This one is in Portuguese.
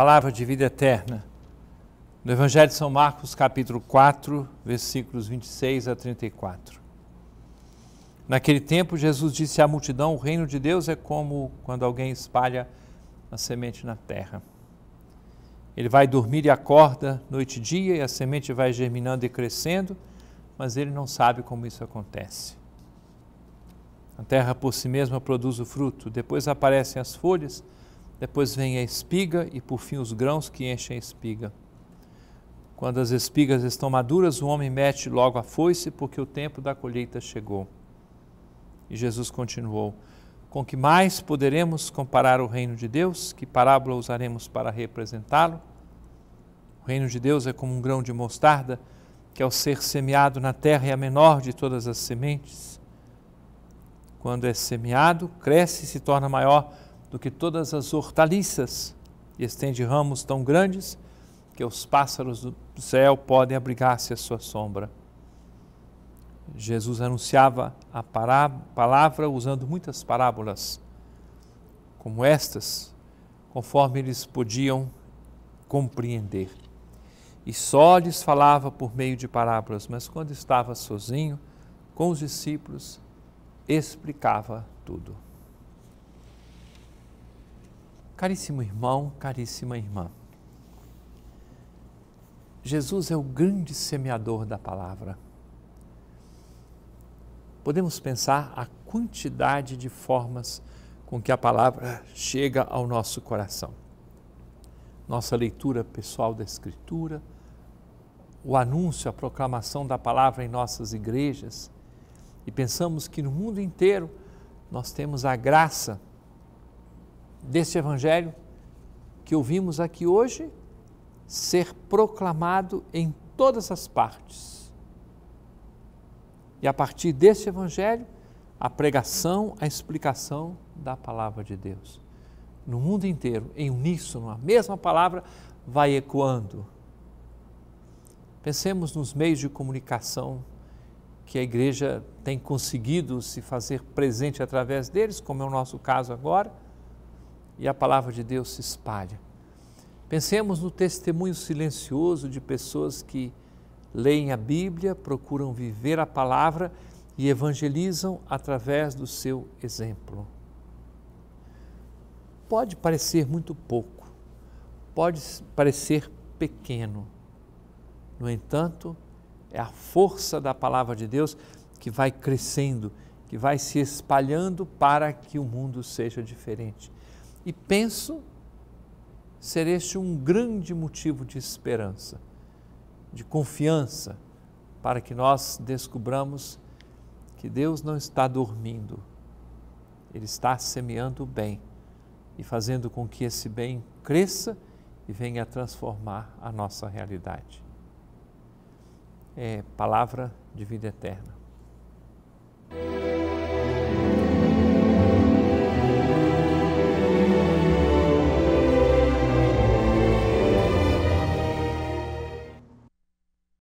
palavra de vida eterna. No Evangelho de São Marcos, capítulo 4, versículos 26 a 34. Naquele tempo, Jesus disse à multidão: O reino de Deus é como quando alguém espalha a semente na terra. Ele vai dormir e acorda noite e dia, e a semente vai germinando e crescendo, mas ele não sabe como isso acontece. A terra por si mesma produz o fruto, depois aparecem as folhas depois vem a espiga e por fim os grãos que enchem a espiga. Quando as espigas estão maduras, o homem mete logo a foice, porque o tempo da colheita chegou. E Jesus continuou: Com que mais poderemos comparar o reino de Deus? Que parábola usaremos para representá-lo? O reino de Deus é como um grão de mostarda, que ao ser semeado na terra é a menor de todas as sementes. Quando é semeado, cresce e se torna maior do que todas as hortaliças e estende ramos tão grandes que os pássaros do céu podem abrigar-se à sua sombra. Jesus anunciava a palavra usando muitas parábolas, como estas, conforme eles podiam compreender. E só lhes falava por meio de parábolas, mas quando estava sozinho com os discípulos, explicava tudo. Caríssimo irmão, caríssima irmã, Jesus é o grande semeador da palavra. Podemos pensar a quantidade de formas com que a palavra chega ao nosso coração. Nossa leitura pessoal da Escritura, o anúncio, a proclamação da palavra em nossas igrejas, e pensamos que no mundo inteiro nós temos a graça desse Evangelho que ouvimos aqui hoje ser proclamado em todas as partes. E a partir deste Evangelho, a pregação, a explicação da palavra de Deus. No mundo inteiro, em uníssono, a mesma palavra vai ecoando. Pensemos nos meios de comunicação que a igreja tem conseguido se fazer presente através deles, como é o nosso caso agora e a palavra de Deus se espalha. Pensemos no testemunho silencioso de pessoas que leem a Bíblia, procuram viver a palavra e evangelizam através do seu exemplo. Pode parecer muito pouco, pode parecer pequeno. No entanto, é a força da palavra de Deus que vai crescendo, que vai se espalhando para que o mundo seja diferente. E penso ser este um grande motivo de esperança, de confiança, para que nós descubramos que Deus não está dormindo, Ele está semeando o bem e fazendo com que esse bem cresça e venha transformar a nossa realidade. É palavra de vida eterna.